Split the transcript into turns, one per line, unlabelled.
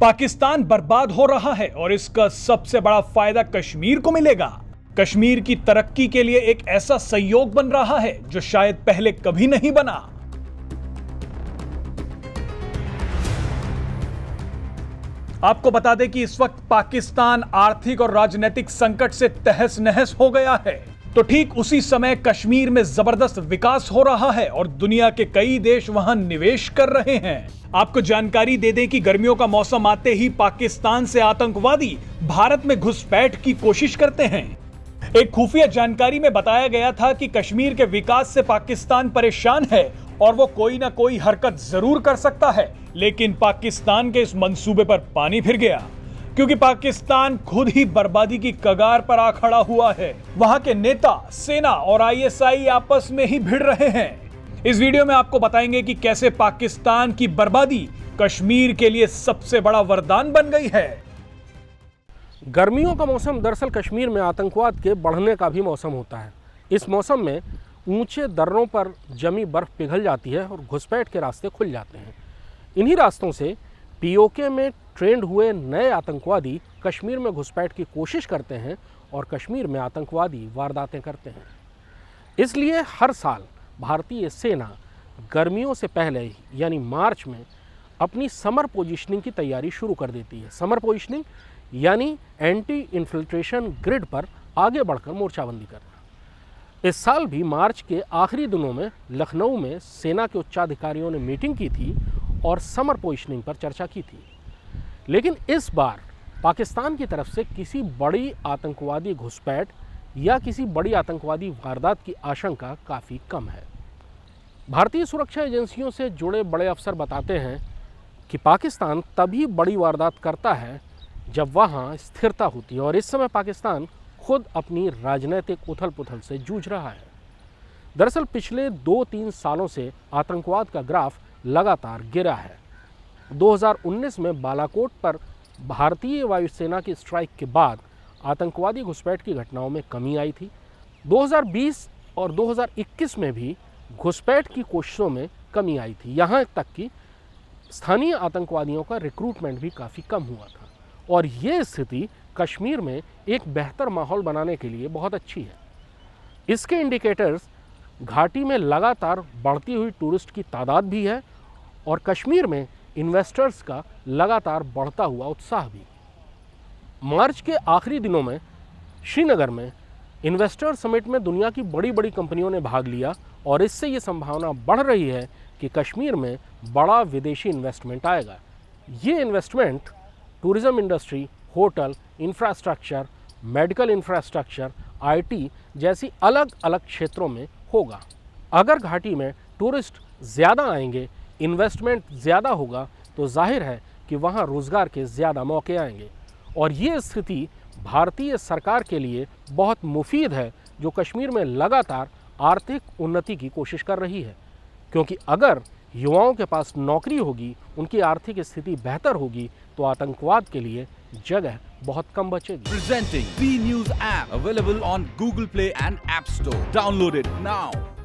पाकिस्तान बर्बाद हो रहा है और इसका सबसे बड़ा फायदा कश्मीर को मिलेगा कश्मीर की तरक्की के लिए एक ऐसा सहयोग बन रहा है जो शायद पहले कभी नहीं बना आपको बता दें कि इस वक्त पाकिस्तान आर्थिक और राजनीतिक संकट से तहस नहस हो गया है तो ठीक उसी समय कश्मीर में जबरदस्त विकास हो रहा है और दुनिया के कई देश वहां निवेश कर रहे हैं आपको जानकारी दे दें कि गर्मियों का मौसम आते ही पाकिस्तान से आतंकवादी भारत में घुसपैठ की कोशिश करते हैं एक खुफिया जानकारी में बताया गया था कि कश्मीर के विकास से पाकिस्तान परेशान है और वो कोई ना कोई हरकत जरूर कर सकता है लेकिन पाकिस्तान के इस मंसूबे पर पानी फिर गया क्योंकि पाकिस्तान खुद ही बर्बादी की कगार पर आ खड़ा हुआ है वहां के नेता सेना और आईएसआई आपस में ही भिड़ रहे हैं इस वीडियो में आपको बताएंगे कि कैसे पाकिस्तान की बर्बादी कश्मीर के लिए सबसे बड़ा वरदान बन गई है
गर्मियों का मौसम दरअसल कश्मीर में आतंकवाद के बढ़ने का भी मौसम होता है इस मौसम में ऊंचे दर्रों पर जमी बर्फ़ पिघल जाती है और घुसपैठ के रास्ते खुल जाते हैं इन्हीं रास्तों से पीओके में ट्रेंड हुए नए आतंकवादी कश्मीर में घुसपैठ की कोशिश करते हैं और कश्मीर में आतंकवादी वारदातें करते हैं इसलिए हर साल भारतीय सेना गर्मियों से पहले ही यानी मार्च में अपनी समर पोजिशनिंग की तैयारी शुरू कर देती है समर पोजिशनिंग यानी एंटी इन्फिल्ट्रेशन ग्रिड पर आगे बढ़कर मोर्चाबंदी करना इस साल भी मार्च के आखिरी दिनों में लखनऊ में सेना के उच्चाधिकारियों ने मीटिंग की थी और समर पोजिशनिंग पर चर्चा की थी लेकिन इस बार पाकिस्तान की तरफ से किसी बड़ी आतंकवादी घुसपैठ या किसी बड़ी आतंकवादी वारदात की आशंका काफ़ी कम है भारतीय सुरक्षा एजेंसियों से जुड़े बड़े अफसर बताते हैं कि पाकिस्तान तभी बड़ी वारदात करता है जब वहाँ स्थिरता होती है और इस समय पाकिस्तान खुद अपनी राजनीतिक उथल पुथल से जूझ रहा है दरअसल पिछले दो तीन सालों से आतंकवाद का ग्राफ लगातार गिरा है 2019 में बालाकोट पर भारतीय वायुसेना की स्ट्राइक के बाद आतंकवादी घुसपैठ की घटनाओं में कमी आई थी 2020 और 2021 में भी घुसपैठ की कोशिशों में कमी आई थी यहाँ तक कि स्थानीय आतंकवादियों का रिक्रूटमेंट भी काफ़ी कम हुआ था और ये स्थिति कश्मीर में एक बेहतर माहौल बनाने के लिए बहुत अच्छी है इसके इंडिकेटर्स घाटी में लगातार बढ़ती हुई टूरिस्ट की तादाद भी है और कश्मीर में इन्वेस्टर्स का लगातार बढ़ता हुआ उत्साह भी मार्च के आखिरी दिनों में श्रीनगर में इन्वेस्टर समिट में दुनिया की बड़ी बड़ी कंपनियों ने भाग लिया और इससे ये संभावना बढ़ रही है कि कश्मीर में बड़ा विदेशी इन्वेस्टमेंट आएगा ये investment tourism industry hotel infrastructure medical infrastructure IT जैसी अलग अलग क्षेत्रों में होगा अगर घाटी में टूरिस्ट ज़्यादा आएंगे इन्वेस्टमेंट ज़्यादा होगा तो जाहिर है कि वहाँ रोज़गार के ज़्यादा मौके आएंगे और ये स्थिति भारतीय सरकार के लिए बहुत मुफीद है जो कश्मीर में लगातार आर्थिक उन्नति की कोशिश कर रही है क्योंकि अगर युवाओं के पास नौकरी होगी उनकी आर्थिक स्थिति बेहतर होगी तो आतंकवाद के लिए जगह बहुत कम बचेगी
presenting B news app available on Google Play and App Store
downloaded now